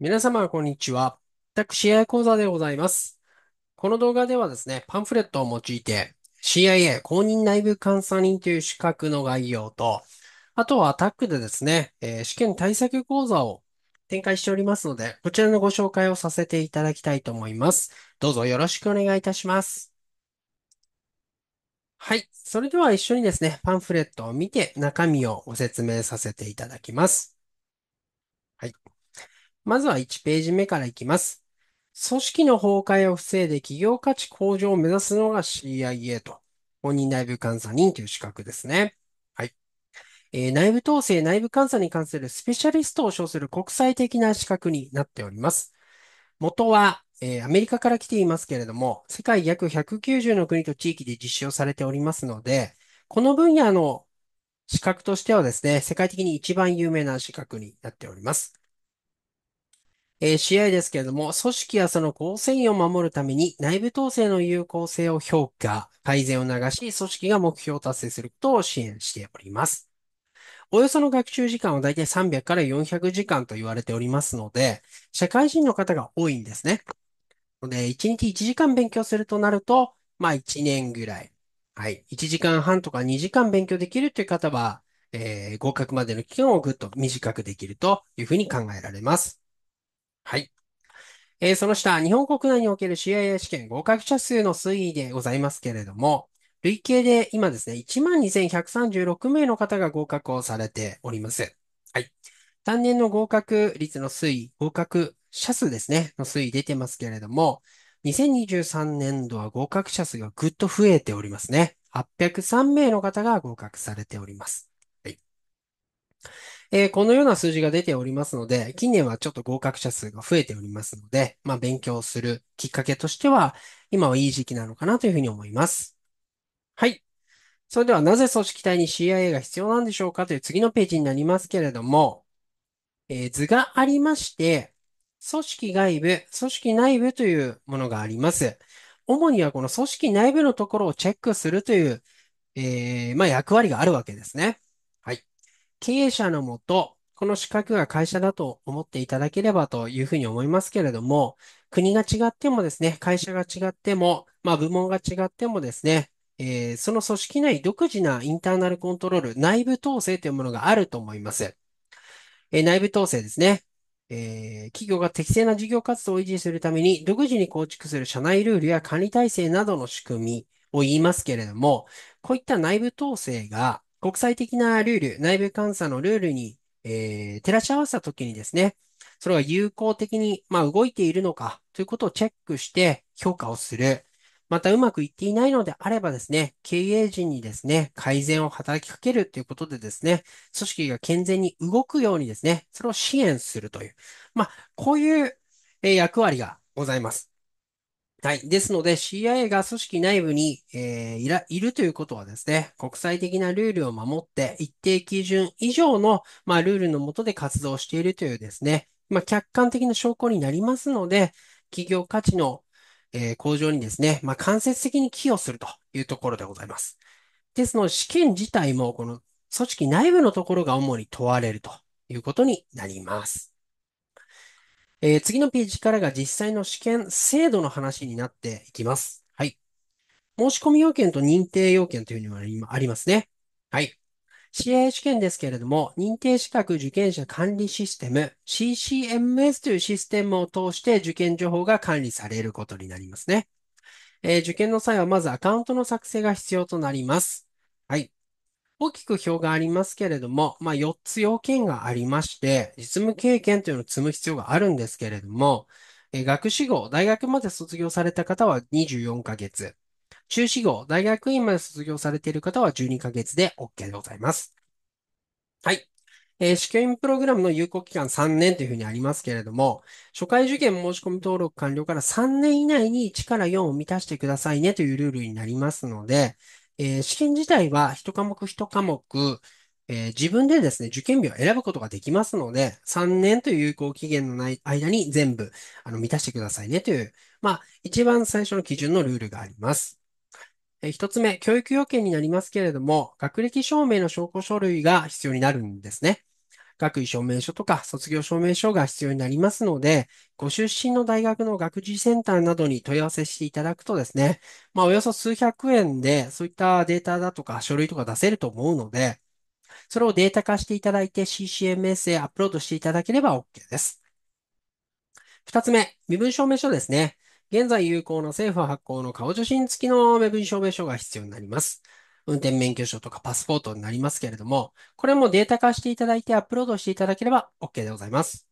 皆様、こんにちは。私、AI 講座でございます。この動画ではですね、パンフレットを用いて CIA 公認内部監査人という資格の概要と、あとはアタックでですね、えー、試験対策講座を展開しておりますので、こちらのご紹介をさせていただきたいと思います。どうぞよろしくお願いいたします。はい。それでは一緒にですね、パンフレットを見て中身をご説明させていただきます。はい。まずは1ページ目からいきます。組織の崩壊を防いで企業価値向上を目指すのが CIA と、本人内部監査人という資格ですね。はい。えー、内部統制、内部監査に関するスペシャリストを称する国際的な資格になっております。元は、えー、アメリカから来ていますけれども、世界約190の国と地域で実施をされておりますので、この分野の資格としてはですね、世界的に一番有名な資格になっております。えー、試合ですけれども、組織やその構成員を守るために内部統制の有効性を評価、改善を促し、組織が目標を達成することを支援しております。およその学習時間は大体300から400時間と言われておりますので、社会人の方が多いんですね。ので、1日1時間勉強するとなると、まあ1年ぐらい。はい。1時間半とか2時間勉強できるという方は、えー、合格までの期間をぐっと短くできるというふうに考えられます。はい。えーその下、日本国内における CIA 試験合格者数の推移でございますけれども、累計で今ですね、12,136名の方が合格をされております。はい。単年の合格率の推移、合格者数ですね、の推移出てますけれども、2023年度は合格者数がぐっと増えておりますね。803名の方が合格されております。はい。えー、このような数字が出ておりますので、近年はちょっと合格者数が増えておりますので、まあ、勉強するきっかけとしては、今はいい時期なのかなというふうに思います。はい。それではなぜ組織体に CIA が必要なんでしょうかという次のページになりますけれども、えー、図がありまして、組織外部、組織内部というものがあります。主にはこの組織内部のところをチェックするという、えー、まあ、役割があるわけですね。経営者のもと、この資格が会社だと思っていただければというふうに思いますけれども、国が違ってもですね、会社が違っても、まあ部門が違ってもですね、えー、その組織内独自なインターナルコントロール、内部統制というものがあると思います。えー、内部統制ですね。えー、企業が適正な事業活動を維持するために、独自に構築する社内ルールや管理体制などの仕組みを言いますけれども、こういった内部統制が国際的なルール、内部監査のルールに、えー、照らし合わせたときにですね、それが有効的に、まあ、動いているのかということをチェックして評価をする。またうまくいっていないのであればですね、経営陣にですね、改善を働きかけるということでですね、組織が健全に動くようにですね、それを支援するという、まあ、こういう役割がございます。はい。ですので、CIA が組織内部に、えー、いら、いるということはですね、国際的なルールを守って、一定基準以上の、まあ、ルールのもとで活動しているというですね、まあ、客観的な証拠になりますので、企業価値の、えー、向上にですね、まあ、間接的に寄与するというところでございます。ですので、試験自体も、この組織内部のところが主に問われるということになります。えー、次のページからが実際の試験制度の話になっていきます。はい。申し込み要件と認定要件というのもありますね。はい。c 合試験ですけれども、認定資格受験者管理システム、CCMS というシステムを通して受験情報が管理されることになりますね。えー、受験の際はまずアカウントの作成が必要となります。はい。大きく表がありますけれども、まあ、4つ要件がありまして、実務経験というのを積む必要があるんですけれども、え学士号、大学まで卒業された方は24ヶ月。中士号、大学院まで卒業されている方は12ヶ月で OK でございます。はい。えー、試験プログラムの有効期間3年というふうにありますけれども、初回受験申し込み登録完了から3年以内に1から4を満たしてくださいねというルールになりますので、えー、試験自体は一科目一科目、えー、自分でですね、受験日を選ぶことができますので、3年という有効期限のない間に全部あの満たしてくださいねという、まあ、一番最初の基準のルールがあります。え一つ目、教育要件になりますけれども、学歴証明の証拠書類が必要になるんですね。学位証明書とか卒業証明書が必要になりますので、ご出身の大学の学事センターなどに問い合わせしていただくとですね、まあ、およそ数百円でそういったデータだとか書類とか出せると思うので、それをデータ化していただいて CCMS へアップロードしていただければ OK です。二つ目、身分証明書ですね。現在有効な政府発行の顔写真付きの身分証明書が必要になります。運転免許証とかパスポートになりますけれども、これもデータ化していただいてアップロードしていただければ OK でございます。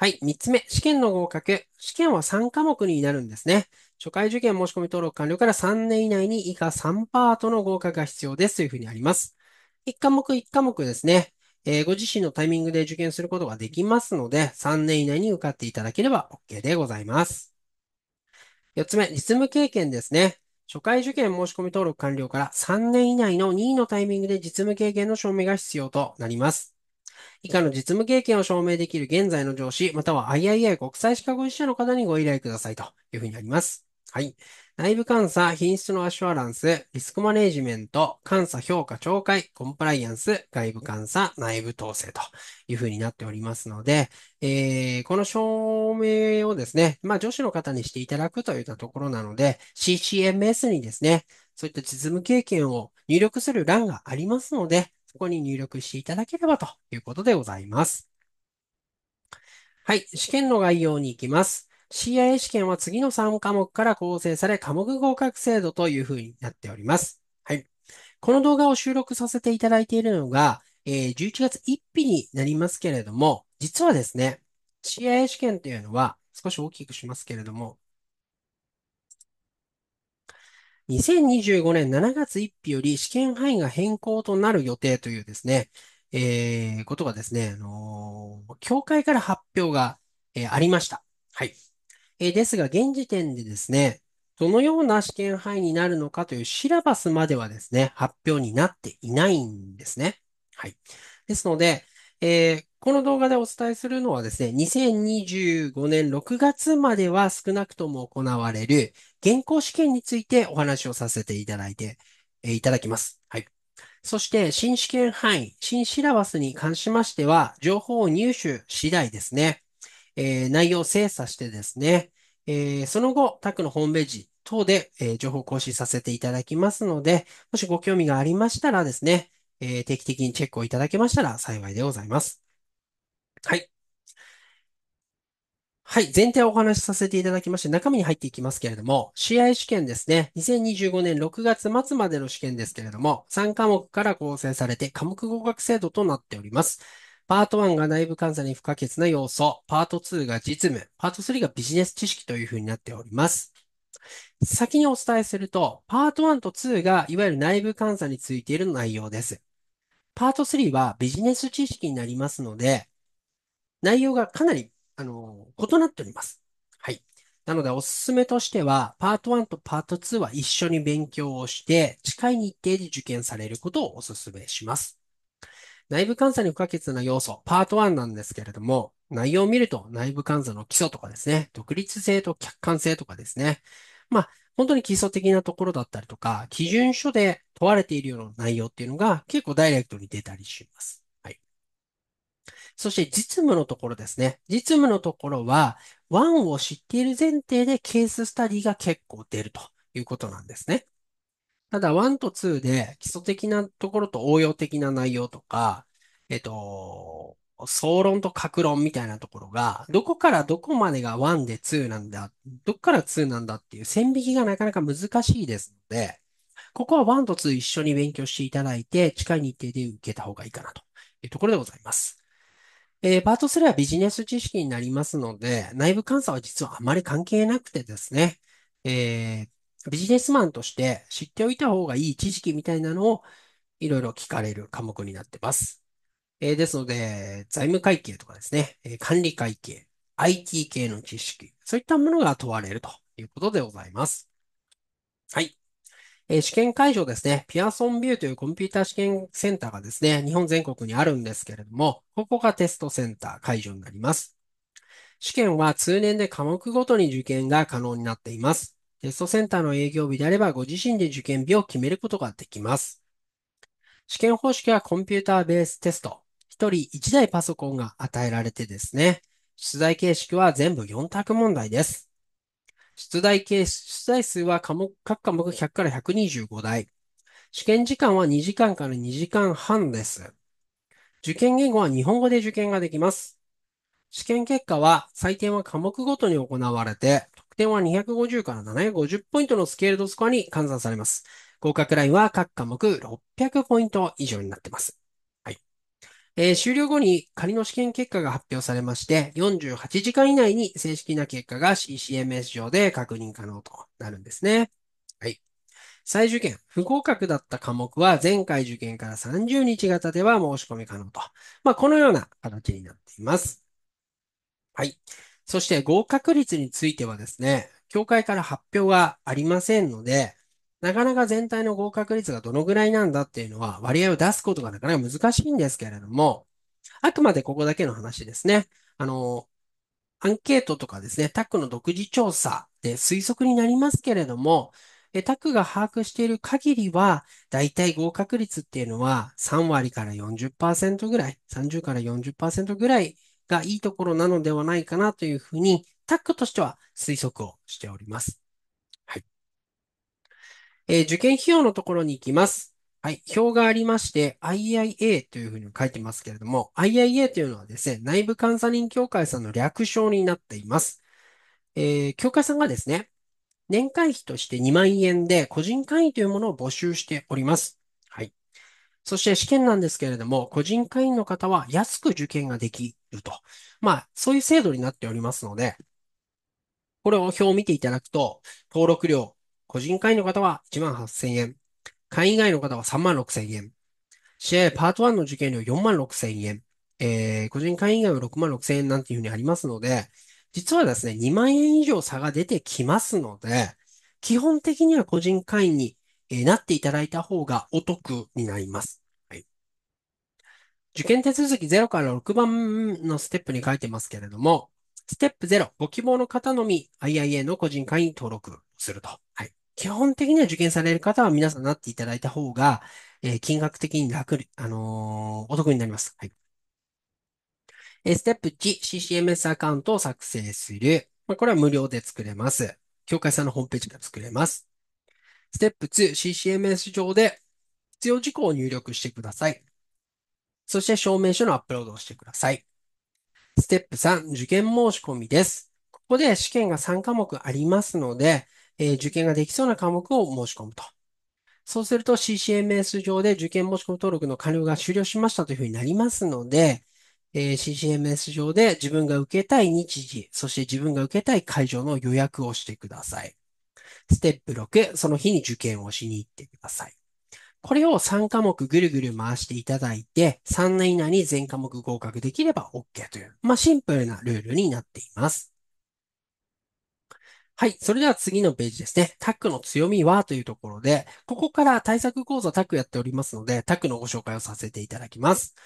はい。3つ目、試験の合格。試験は3科目になるんですね。初回受験申し込み登録完了から3年以内に以下3パートの合格が必要ですというふうにあります。1科目1科目ですね。えー、ご自身のタイミングで受験することができますので、3年以内に受かっていただければ OK でございます。4つ目、実務経験ですね。初回受験申し込み登録完了から3年以内の任意のタイミングで実務経験の証明が必要となります。以下の実務経験を証明できる現在の上司、または III 国際資格保持者の方にご依頼くださいというふうになります。はい。内部監査、品質のアシュアランス、リスクマネジメント、監査評価懲戒、コンプライアンス、外部監査、内部統制というふうになっておりますので、えー、この証明をですね、まあ、女子の方にしていただくといったところなので、CCMS にですね、そういった実務経験を入力する欄がありますので、そこに入力していただければということでございます。はい、試験の概要に行きます。CIA 試験は次の3科目から構成され、科目合格制度というふうになっております。はい。この動画を収録させていただいているのが、えー、11月1日になりますけれども、実はですね、CIA 試験というのは、少し大きくしますけれども、2025年7月1日より試験範囲が変更となる予定というですね、えー、ことがですね、あのー、協会から発表が、えー、ありました。はい。えー、ですが、現時点でですね、どのような試験範囲になるのかというシラバスまではですね、発表になっていないんですね。はい。ですので、えー、この動画でお伝えするのはですね、2025年6月までは少なくとも行われる現行試験についてお話をさせていただいて、えー、いただきます。はい。そして、新試験範囲、新シラバスに関しましては、情報を入手次第ですね、えー、内容を精査してですね、えー、その後、タクのホームページ等で、えー、情報更新させていただきますので、もしご興味がありましたらですね、えー、定期的にチェックをいただけましたら幸いでございます。はい。はい。前提をお話しさせていただきまして、中身に入っていきますけれども、試合試験ですね。2025年6月末までの試験ですけれども、3科目から構成されて、科目合格制度となっております。パート1が内部監査に不可欠な要素、パート2が実務、パート3がビジネス知識というふうになっております。先にお伝えすると、パート1と2がいわゆる内部監査についている内容です。パート3はビジネス知識になりますので、内容がかなり、あの、異なっております。はい。なので、おすすめとしては、パート1とパート2は一緒に勉強をして、近い日程で受験されることをお勧めします。内部監査に不可欠な要素、パート1なんですけれども、内容を見ると内部監査の基礎とかですね、独立性と客観性とかですね、まあ、本当に基礎的なところだったりとか、基準書で問われているような内容っていうのが結構ダイレクトに出たりします。はい。そして実務のところですね。実務のところは、1を知っている前提でケーススタディが結構出るということなんですね。ただ、1と2で基礎的なところと応用的な内容とか、えっと、総論と格論みたいなところが、どこからどこまでが1で2なんだ、どこから2なんだっていう線引きがなかなか難しいですので、ここは1と2一緒に勉強していただいて、近い日程で受けた方がいいかなというところでございます。えー、パート3はビジネス知識になりますので、内部監査は実はあまり関係なくてですね、えー、ビジネスマンとして知っておいた方がいい知識みたいなのをいろいろ聞かれる科目になってます。えー、ですので、財務会計とかですね、えー、管理会計、IT 系の知識、そういったものが問われるということでございます。はい。えー、試験会場ですね、ピアソンビューというコンピュータ試験センターがですね、日本全国にあるんですけれども、ここがテストセンター会場になります。試験は通年で科目ごとに受験が可能になっています。テストセンターの営業日であれば、ご自身で受験日を決めることができます。試験方式はコンピューターベーステスト。1人1台パソコンが与えられてですね。出題形式は全部4択問題です。出題形、出題数は科目各科目100から125台。試験時間は2時間から2時間半です。受験言語は日本語で受験ができます。試験結果は採点は科目ごとに行われて、点は250から750ポイントのスケールドスコアに換算されます。合格ラインは各科目600ポイント以上になっています。はい。えー、終了後に仮の試験結果が発表されまして、48時間以内に正式な結果が CCMS 上で確認可能となるんですね。はい。再受験、不合格だった科目は前回受験から30日型では申し込み可能と。まあ、このような形になっています。はい。そして合格率についてはですね、協会から発表がありませんので、なかなか全体の合格率がどのぐらいなんだっていうのは割合を出すことがなかなか難しいんですけれども、あくまでここだけの話ですね。あの、アンケートとかですね、タックの独自調査で推測になりますけれども、タックが把握している限りは、だいたい合格率っていうのは3割から40%ぐらい、30から40%ぐらいがいいところなのではないかなというふうに、タックとしては推測をしております。はい。えー、受験費用のところに行きます。はい。表がありまして、IIA というふうに書いてますけれども、IIA というのはですね、内部監査人協会さんの略称になっています。えー、協会さんがですね、年会費として2万円で個人会員というものを募集しております。そして試験なんですけれども、個人会員の方は安く受験ができると。まあ、そういう制度になっておりますので、これを表を見ていただくと、登録料、個人会員の方は1万8000円、会員以外の方は3万6000円、試合パート1の受験料4万6000円、えー、個人会員以外は6万6000円なんていうふうにありますので、実はですね、2万円以上差が出てきますので、基本的には個人会員にえなっていただいた方がお得になります。はい、受験手続き0から6番のステップに書いてますけれども、ステップ0、ご希望の方のみ IIA の個人会に登録すると。はい、基本的には受験される方は皆さんなっていただいた方が、えー、金額的に楽、あのー、お得になります。はい。えー、ステップ1、CCMS アカウントを作成する。まあ、これは無料で作れます。協会さんのホームページから作れます。ステップ 2CCMS 上で必要事項を入力してください。そして証明書のアップロードをしてください。ステップ3、受験申し込みです。ここで試験が3科目ありますので、えー、受験ができそうな科目を申し込むと。そうすると CCMS 上で受験申し込み登録の完了が終了しましたというふうになりますので、えー、CCMS 上で自分が受けたい日時、そして自分が受けたい会場の予約をしてください。ステップ6、その日に受験をしに行ってください。これを3科目ぐるぐる回していただいて、3年以内に全科目合格できれば OK という、まあ、シンプルなルールになっています。はい。それでは次のページですね。タックの強みはというところで、ここから対策講座タックやっておりますので、タックのご紹介をさせていただきます。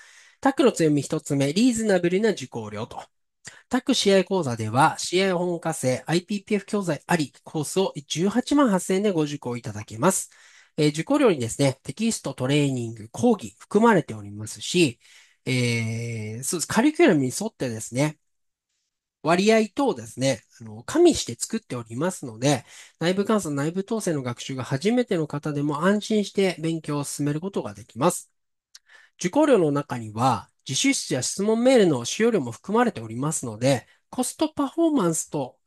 タックの強み1つ目、リーズナブルな受講料と。各試合講座では、試合本課生 IPPF 教材あり、コースを18万8000円でご受講いただけます。えー、受講料にですね、テキスト、トレーニング、講義含まれておりますし、えー、そうです。カリキュラムに沿ってですね、割合等ですね、あの、加味して作っておりますので、内部監査、内部統制の学習が初めての方でも安心して勉強を進めることができます。受講料の中には、自習室や質問メールの使用量も含まれておりますので、コストパフォーマンスと、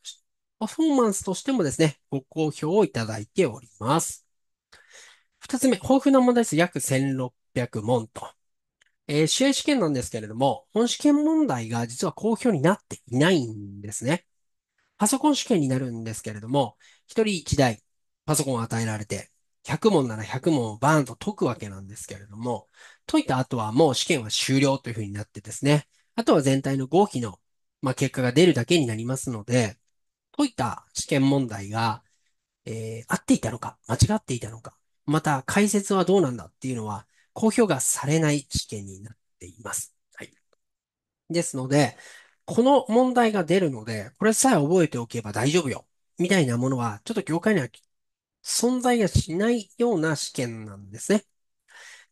パフォーマンスとしてもですね、ご好評をいただいております。二つ目、豊富な問題数約1600問と。えー、試合試験なんですけれども、本試験問題が実は好評になっていないんですね。パソコン試験になるんですけれども、一人一台パソコンを与えられて、100問なら100問をバーンと解くわけなんですけれども、解いた後はもう試験は終了というふうになってですね、あとは全体の合否の、まあ、結果が出るだけになりますので、解いた試験問題が、えー、合っていたのか、間違っていたのか、また解説はどうなんだっていうのは、公表がされない試験になっています。はい。ですので、この問題が出るので、これさえ覚えておけば大丈夫よ、みたいなものは、ちょっと業界には存在がしないような試験なんですね。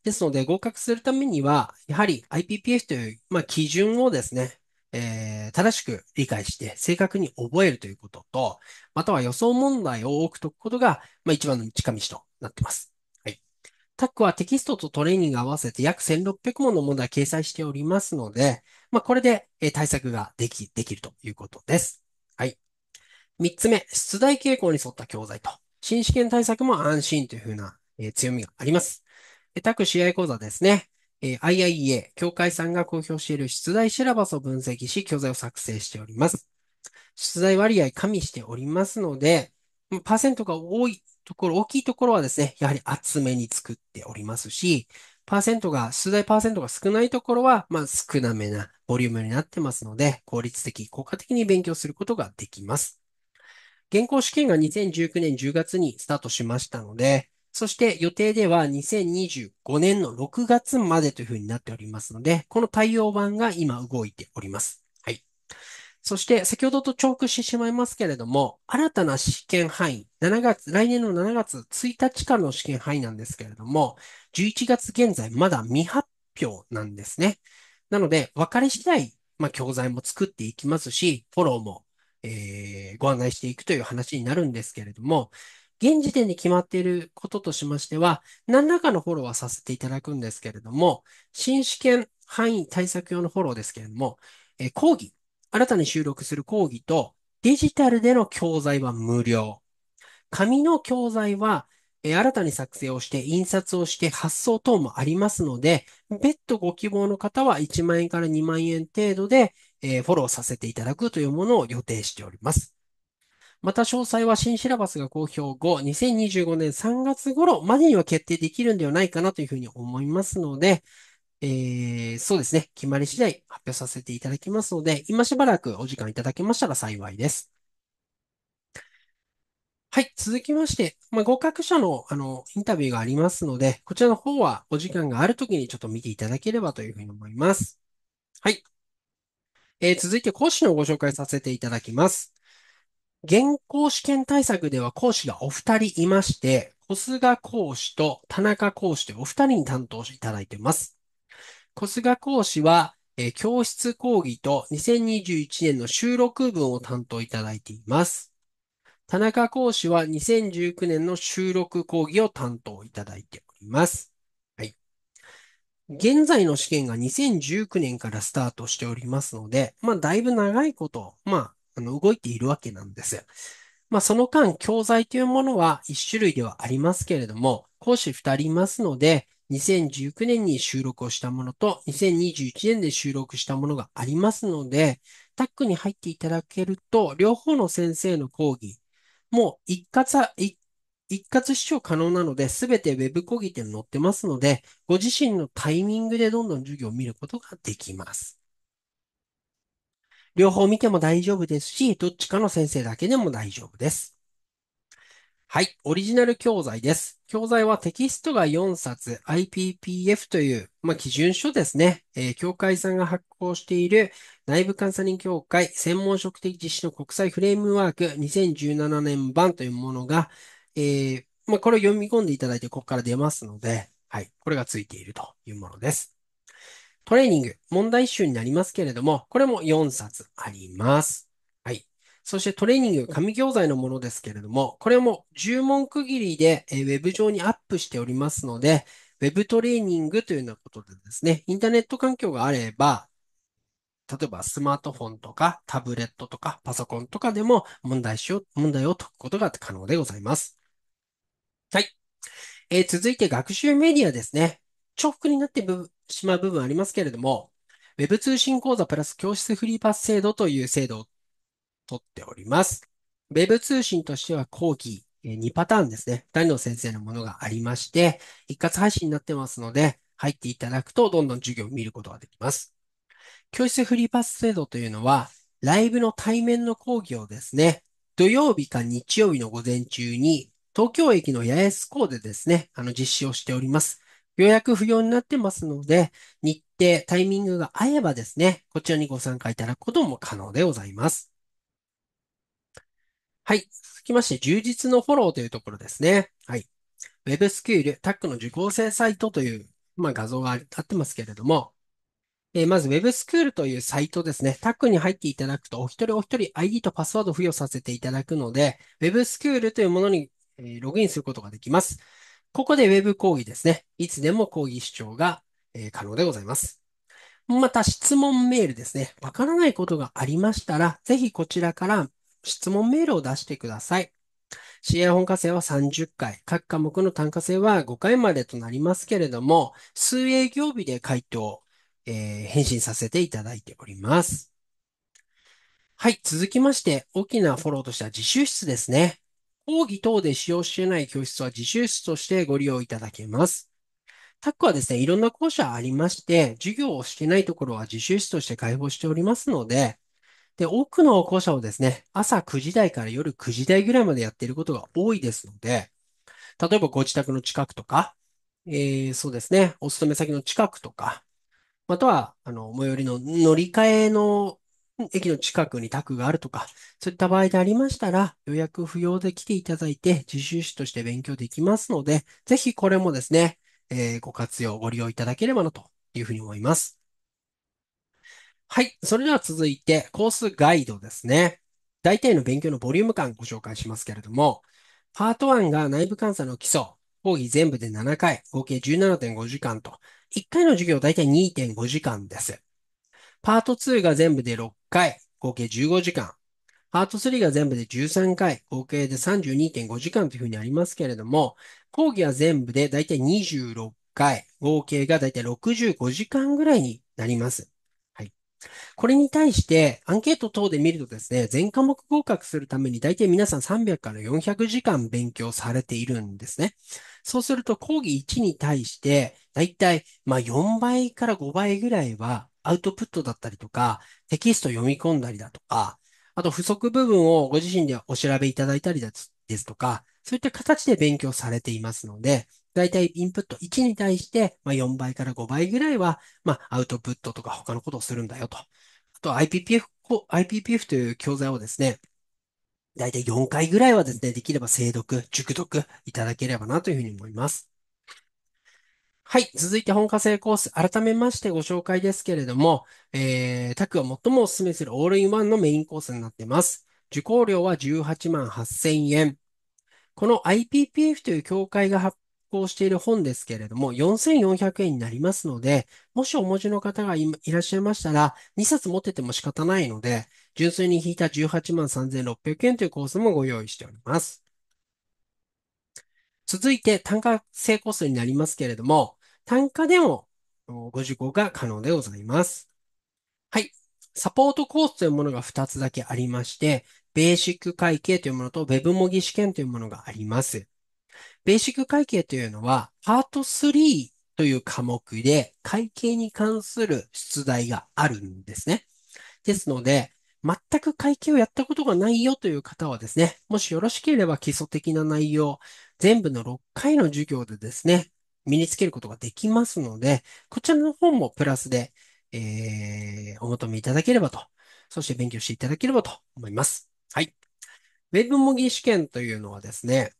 ですので、合格するためには、やはり IPPF という、まあ、基準をですね、えー、正しく理解して正確に覚えるということと、または予想問題を多く解くことが、まあ、一番の近道となっています。はい。タックはテキストとトレーニング合わせて約1600問の問題を掲載しておりますので、まあ、これで、えー、対策ができ、できるということです。はい。3つ目、出題傾向に沿った教材と新試験対策も安心というふうな、えー、強みがあります。え各試合講座ですね。え IIEA、協会さんが公表している出題シラバスを分析し、教材を作成しております。出題割合加味しておりますので、パーセントが多いところ、大きいところはですね、やはり厚めに作っておりますし、パーセントが、出題パーセントが少ないところは、まあ少なめなボリュームになってますので、効率的、効果的に勉強することができます。現行試験が2019年10月にスタートしましたので、そして予定では2025年の6月までというふうになっておりますので、この対応版が今動いております。はい。そして先ほどと重複してしまいますけれども、新たな試験範囲、7月、来年の7月1日からの試験範囲なんですけれども、11月現在まだ未発表なんですね。なので、分かり次第、まあ、教材も作っていきますし、フォローもえー、ご案内していくという話になるんですけれども、現時点で決まっていることとしましては、何らかのフォローはさせていただくんですけれども、新試験範囲対策用のフォローですけれども、えー、講義、新たに収録する講義と、デジタルでの教材は無料。紙の教材は、えー、新たに作成をして、印刷をして、発送等もありますので、別途ご希望の方は1万円から2万円程度で、えー、フォローさせていただくというものを予定しております。また詳細は新シラバスが公表後、2025年3月頃までには決定できるんではないかなというふうに思いますので、えー、そうですね、決まり次第発表させていただきますので、今しばらくお時間いただけましたら幸いです。はい、続きまして、まあ、合格者のあのインタビューがありますので、こちらの方はお時間があるときにちょっと見ていただければというふうに思います。はい。えー、続いて講師のご紹介させていただきます。現行試験対策では講師がお二人いまして、小菅講師と田中講師でお二人に担当していただいています。小菅講師は、えー、教室講義と2021年の収録分を担当いただいています。田中講師は2019年の収録講義を担当いただいております。現在の試験が2019年からスタートしておりますので、まあ、だいぶ長いこと、まあ、あの、動いているわけなんです。まあ、その間、教材というものは1種類ではありますけれども、講師2人いますので、2019年に収録をしたものと、2021年で収録したものがありますので、タックに入っていただけると、両方の先生の講義も一括、一一括視聴可能なので、すべて Web 講義店に載ってますので、ご自身のタイミングでどんどん授業を見ることができます。両方見ても大丈夫ですし、どっちかの先生だけでも大丈夫です。はい、オリジナル教材です。教材はテキストが4冊、IPPF という、まあ、基準書ですね、えー、会さんが発行している内部監査人協会専門職的実施の国際フレームワーク2017年版というものが、えー、まあ、これを読み込んでいただいて、ここから出ますので、はい、これがついているというものです。トレーニング、問題集になりますけれども、これも4冊あります。はい。そしてトレーニング、紙教材のものですけれども、これも10問区切りで、えー、ウェブ上にアップしておりますので、ウェブトレーニングというようなことでですね、インターネット環境があれば、例えばスマートフォンとかタブレットとかパソコンとかでも問題集を、問題を解くことが可能でございます。はい。えー、続いて学習メディアですね。重複になってしまう部分ありますけれども、Web 通信講座プラス教室フリーパス制度という制度をとっております。Web 通信としては後期2パターンですね。2人の先生のものがありまして、一括配信になってますので、入っていただくとどんどん授業を見ることができます。教室フリーパス制度というのは、ライブの対面の講義をですね、土曜日か日曜日の午前中に東京駅の八重洲港でですね、あの実施をしております。予約不要になってますので、日程、タイミングが合えばですね、こちらにご参加いただくことも可能でございます。はい。続きまして、充実のフォローというところですね。はい。Web スクール、タックの受講生サイトという、まあ、画像があってますけれども、えー、まず Web スクールというサイトですね。タックに入っていただくと、お一人お一人 ID とパスワード付与させていただくので、Web スクールというものにえログインすることができます。ここで Web 講義ですね。いつでも講義視聴が、え可能でございます。また質問メールですね。わからないことがありましたら、ぜひこちらから質問メールを出してください。支援本科生は30回、各科目の単科生は5回までとなりますけれども、数営業日で回答、えー、返信させていただいております。はい、続きまして、大きなフォローとしては自習室ですね。講義等で使用していない教室は自習室としてご利用いただけます。タックはですね、いろんな校舎ありまして、授業をしてないところは自習室として開放しておりますので、で、多くの校舎をですね、朝9時台から夜9時台ぐらいまでやっていることが多いですので、例えばご自宅の近くとか、えー、そうですね、お勤め先の近くとか、または、あの、最寄りの乗り換えの駅の近くに宅があるとか、そういった場合でありましたら、予約不要で来ていただいて、自習室として勉強できますので、ぜひこれもですね、えー、ご活用、ご利用いただければなというふうに思います。はい。それでは続いて、コースガイドですね。大体の勉強のボリューム感ご紹介しますけれども、パート1が内部監査の基礎、講義全部で7回、合計17.5時間と、1回の授業大体2.5時間です。パート2が全部で6回、合計15時間。パート3が全部で13回、合計で32.5時間というふうにありますけれども、講義は全部でだいたい26回、合計がだいたい65時間ぐらいになります。はい。これに対して、アンケート等で見るとですね、全科目合格するためにだいたい皆さん300から400時間勉強されているんですね。そうすると、講義1に対して、だいたい、まあ4倍から5倍ぐらいはアウトプットだったりとか、テキスト読み込んだりだとか、あと不足部分をご自身でお調べいただいたりですとか、そういった形で勉強されていますので、だいたいインプット1に対して、ま4倍から5倍ぐらいは、まアウトプットとか他のことをするんだよと。あと IPPF、IPPF という教材をですね、だいたい4回ぐらいはですね、できれば精読、熟読いただければなというふうに思います。はい。続いて本科生コース。改めましてご紹介ですけれども、えー、タクが最もお勧めするオールインワンのメインコースになっています。受講料は18万8000円。この IPPF という協会が発行している本ですけれども、4400円になりますので、もしお持ちの方がいらっしゃいましたら、2冊持ってても仕方ないので、純粋に引いた18万3600円というコースもご用意しております。続いて単価成功数になりますけれども、単価でもご受講が可能でございます。はい。サポートコースというものが2つだけありまして、ベーシック会計というものと Web 模擬試験というものがあります。ベーシック会計というのは、パート3という科目で会計に関する出題があるんですね。ですので、全く会計をやったことがないよという方はですね、もしよろしければ基礎的な内容、全部の6回の授業でですね、身につけることができますので、こちらの本もプラスで、えー、お求めいただければと、そして勉強していただければと思います。はい。ウェブ模擬試験というのはですね、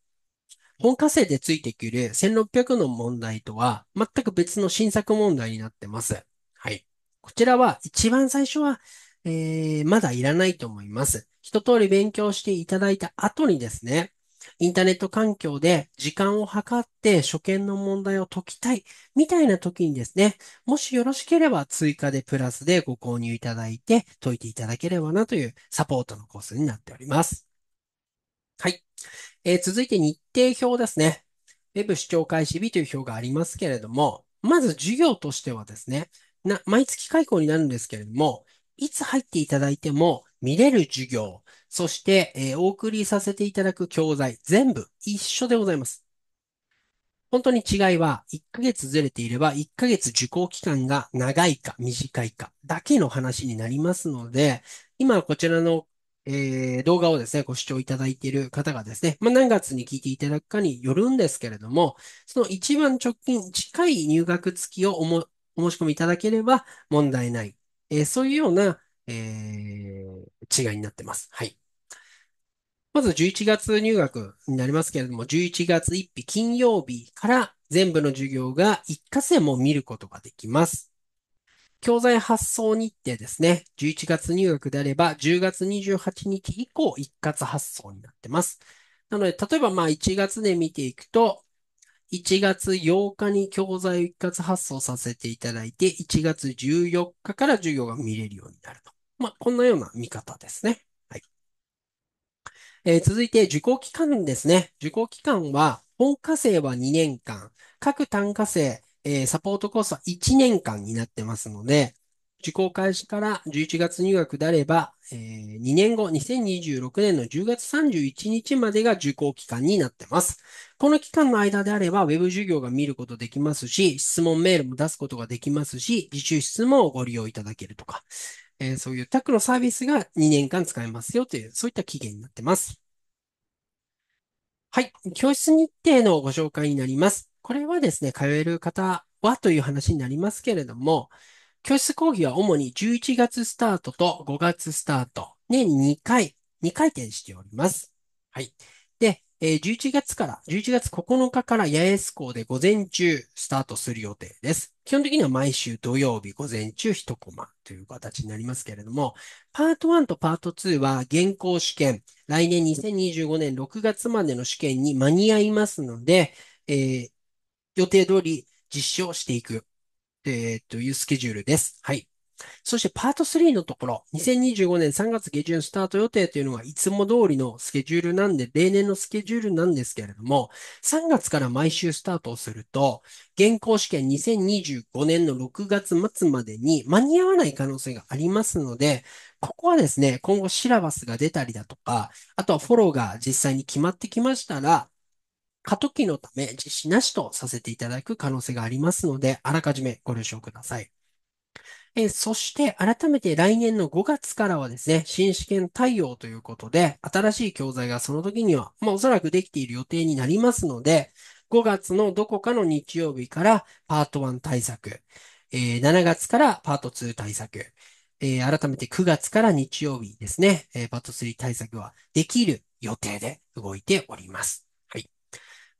本科生でついてくる1600の問題とは全く別の新作問題になってます。はい。こちらは一番最初は、えー、まだいらないと思います。一通り勉強していただいた後にですね、インターネット環境で時間を計って初見の問題を解きたいみたいな時にですね、もしよろしければ追加でプラスでご購入いただいて解いていただければなというサポートのコースになっております。はい。えー、続いて日程表ですね。Web 視聴開始日という表がありますけれども、まず授業としてはですね、な、毎月開講になるんですけれども、いつ入っていただいても、見れる授業、そして、えー、お送りさせていただく教材、全部一緒でございます。本当に違いは、1ヶ月ずれていれば、1ヶ月受講期間が長いか短いかだけの話になりますので、今こちらの、えー、動画をですね、ご視聴いただいている方がですね、まあ、何月に聞いていただくかによるんですけれども、その一番直近近い入学月をお申し込みいただければ問題ない。えー、そういうようなえー、違いになってます。はい。まず11月入学になりますけれども、11月1日金曜日から全部の授業が一過性も見ることができます。教材発送日程ですね。11月入学であれば、10月28日以降一括発送になってます。なので、例えばまあ1月で見ていくと、1月8日に教材を一括発送させていただいて、1月14日から授業が見れるようになると。まあ、こんなような見方ですね。はい。えー、続いて、受講期間ですね。受講期間は、本科生は2年間、各単科生、えー、サポートコースは1年間になってますので、受講開始から11月入学であれば、えー、2年後、2026年の10月31日までが受講期間になってます。この期間の間であれば、Web 授業が見ることできますし、質問メールも出すことができますし、自習室もご利用いただけるとか、えー、そういうタクのサービスが2年間使えますよという、そういった期限になってます。はい。教室日程のご紹介になります。これはですね、通える方はという話になりますけれども、教室講義は主に11月スタートと5月スタート、年2回、2回転しております。はい。で、えー、11月から、11月9日から八重洲校で午前中スタートする予定です。基本的には毎週土曜日午前中1コマという形になりますけれども、パート1とパート2は現行試験、来年2025年6月までの試験に間に合いますので、えー、予定通り実施をしていくえー、というスケジュールです。はい。そしてパート3のところ、2025年3月下旬スタート予定というのがいつも通りのスケジュールなんで、例年のスケジュールなんですけれども、3月から毎週スタートをすると、現行試験2025年の6月末までに間に合わない可能性がありますので、ここはですね、今後シラバスが出たりだとか、あとはフォローが実際に決まってきましたら、過渡期のため実施なしとさせていただく可能性がありますので、あらかじめご了承ください。えそして改めて来年の5月からはですね、新試験対応ということで、新しい教材がその時には、まあおそらくできている予定になりますので、5月のどこかの日曜日からパート1対策、えー、7月からパート2対策、えー、改めて9月から日曜日ですね、えー、パート3対策はできる予定で動いております。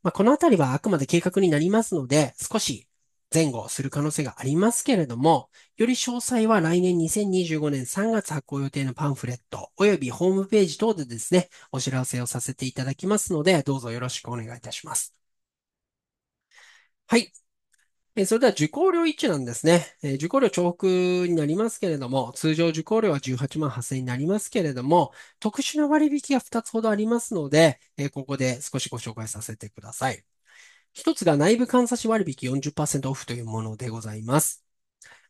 まあ、このあたりはあくまで計画になりますので、少し前後する可能性がありますけれども、より詳細は来年2025年3月発行予定のパンフレット、及びホームページ等でですね、お知らせをさせていただきますので、どうぞよろしくお願いいたします。はい。えそれでは受講料一致なんですね。え受講料重複になりますけれども、通常受講料は18万8000円になりますけれども、特殊な割引が2つほどありますので、えここで少しご紹介させてください。1つが内部監査士割引40%オフというものでございます。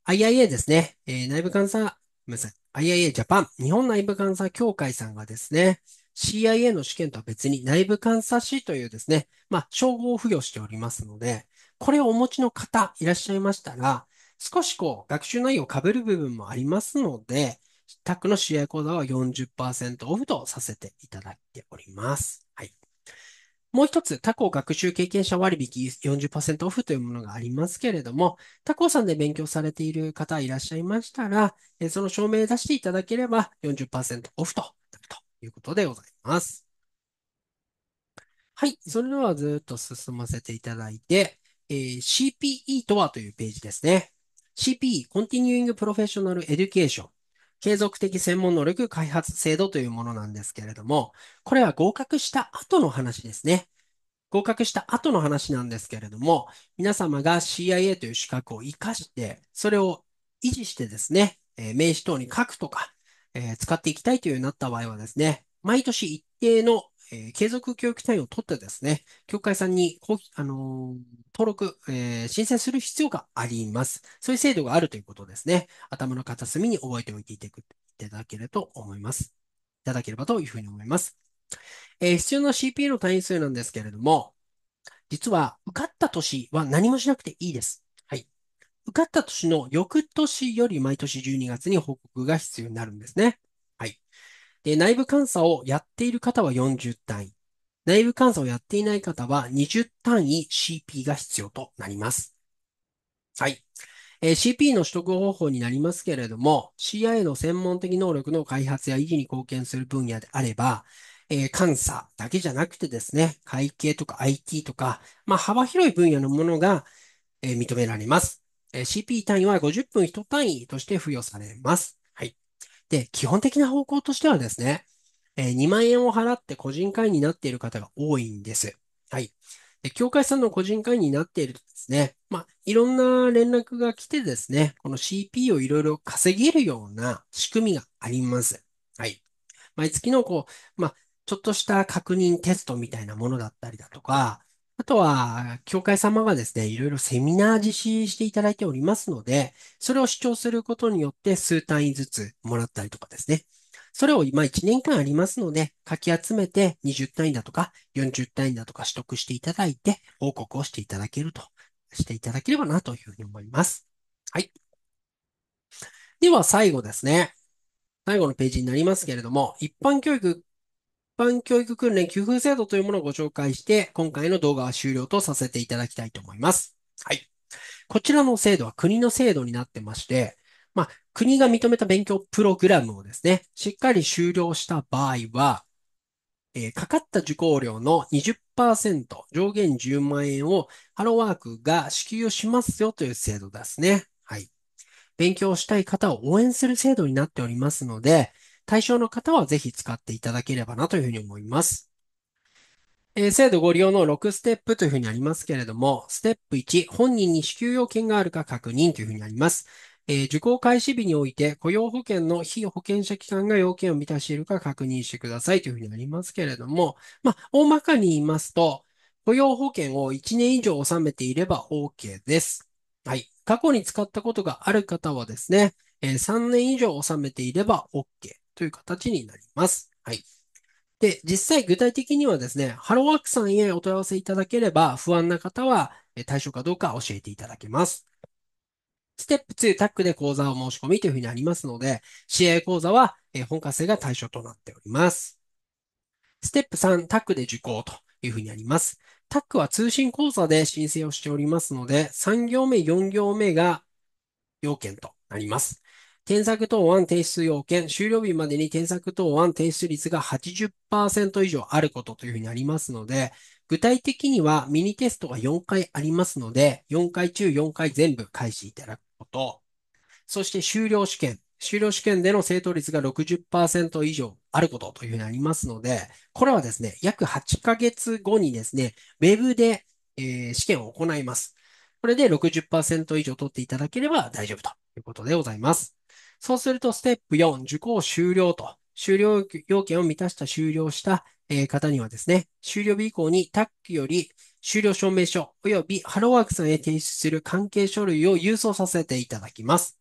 IIA ですね。え内部監査、ごめん IIA ジャパン、日本内部監査協会さんがですね、CIA の試験とは別に内部監査士というですね、まあ、称号を付与しておりますので、これをお持ちの方いらっしゃいましたら、少しこう、学習内容を被る部分もありますので、タックの試合講座は40%オフとさせていただいております。はい。もう一つ、他校学習経験者割引40%オフというものがありますけれども、他校さんで勉強されている方いらっしゃいましたら、その証明出していただければ40%オフとなるということでございます。はい。それではずっと進ませていただいて、えー、CPE とはというページですね。CPE、Continuing Professional Education。継続的専門能力開発制度というものなんですけれども、これは合格した後の話ですね。合格した後の話なんですけれども、皆様が CIA という資格を活かして、それを維持してですね、え名刺等に書くとか、えー、使っていきたいというようになった場合はですね、毎年一定のえー、継続教育単位を取ってですね、協会さんに、あの登録、えー、申請する必要があります。そういう制度があるということですね。頭の片隅に覚えておいていただければと思います。いただければというふうに思います。えー、必要な CPA の単位数なんですけれども、実は受かった年は何もしなくていいです。はい。受かった年の翌年より毎年12月に報告が必要になるんですね。で、内部監査をやっている方は40単位。内部監査をやっていない方は20単位 CP が必要となります。はい。えー、CP の取得方法になりますけれども、CIA の専門的能力の開発や維持に貢献する分野であれば、えー、監査だけじゃなくてですね、会計とか IT とか、まあ、幅広い分野のものが、えー、認められます。えー、CP 単位は50分1単位として付与されます。で、基本的な方向としてはですね、えー、2万円を払って個人会員になっている方が多いんです。はい。で、協会さんの個人会員になっているとですね、まあ、いろんな連絡が来てですね、この CP をいろいろ稼げるような仕組みがあります。はい。毎月のこう、まあ、ちょっとした確認テストみたいなものだったりだとか、あとは、教会様がですね、いろいろセミナー実施していただいておりますので、それを視聴することによって数単位ずつもらったりとかですね。それを今1年間ありますので、かき集めて20単位だとか40単位だとか取得していただいて、報告をしていただけると、していただければなというふうに思います。はい。では最後ですね。最後のページになりますけれども、一般教育般教育訓練給付制度というものをご紹介して、今回の動画は終了とさせていただきたいと思います。はい。こちらの制度は国の制度になってまして、まあ、国が認めた勉強プログラムをですね、しっかり終了した場合は、えー、かかった受講料の20%、上限10万円をハローワークが支給をしますよという制度ですね。はい。勉強したい方を応援する制度になっておりますので、対象の方はぜひ使っていただければなというふうに思います。えー、制度ご利用の6ステップというふうにありますけれども、ステップ1、本人に支給要件があるか確認というふうにあります。えー、受講開始日において雇用保険の非保険者機関が要件を満たしているか確認してくださいというふうにありますけれども、まあ、大まかに言いますと、雇用保険を1年以上納めていれば OK です。はい。過去に使ったことがある方はですね、えー、3年以上納めていれば OK。という形になります。はい。で、実際具体的にはですね、ハローワークさんへお問い合わせいただければ、不安な方は対象かどうか教えていただけます。ステップ2、タックで講座を申し込みというふうにありますので、c 合講座は本科生が対象となっております。ステップ3、タックで受講というふうにあります。タックは通信講座で申請をしておりますので、3行目、4行目が要件となります。添削等案提出要件、終了日までに添削等案提出率が80%以上あることというふうにありますので、具体的にはミニテストが4回ありますので、4回中4回全部開始いただくこと、そして終了試験、終了試験での正答率が60%以上あることというふうになりますので、これはですね、約8ヶ月後にですね、ウェブで、えー、試験を行います。これで60%以上取っていただければ大丈夫ということでございます。そうすると、ステップ4、受講終了と、終了要件を満たした終了した方にはですね、終了日以降にタッグより終了証明書及びハローワークさんへ提出する関係書類を郵送させていただきます。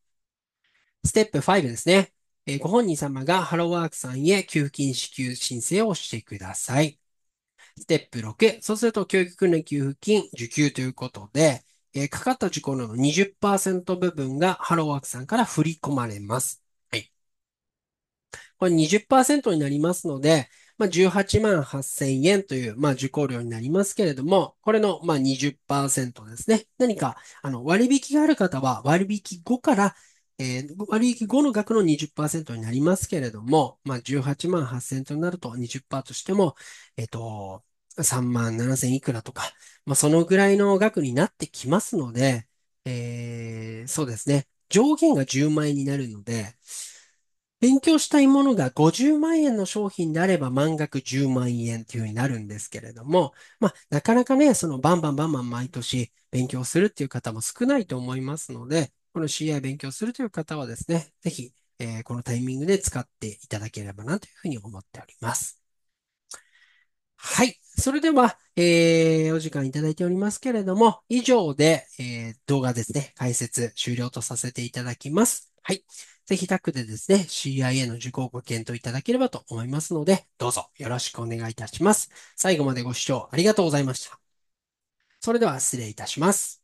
ステップ5ですね。ご本人様がハローワークさんへ給付金支給申請をしてください。ステップ6。そうすると、教育訓練給付金受給ということで、えー、かかった事項の20%部分がハローワークさんから振り込まれます。はい。これ20%になりますので、まあ、18万8000円という、まあ、受講料になりますけれども、これの、まあ、20%ですね。何か、あの、割引がある方は、割引後から、えー、割引後の額の20%になりますけれども、まあ、18万8000円となると20%としても、えっ、ー、と、3万7千いくらとか、まあ、そのぐらいの額になってきますので、えー、そうですね。上限が10万円になるので、勉強したいものが50万円の商品であれば満額10万円っていう風になるんですけれども、まあ、なかなかね、そのバンバンバンバン毎年勉強するっていう方も少ないと思いますので、この CI 勉強するという方はですね、ぜひ、えー、このタイミングで使っていただければなというふうに思っております。はい。それでは、えー、お時間いただいておりますけれども、以上で、えー、動画ですね、解説終了とさせていただきます。はい。ぜひタックでですね、CIA の受講ご検討いただければと思いますので、どうぞよろしくお願いいたします。最後までご視聴ありがとうございました。それでは失礼いたします。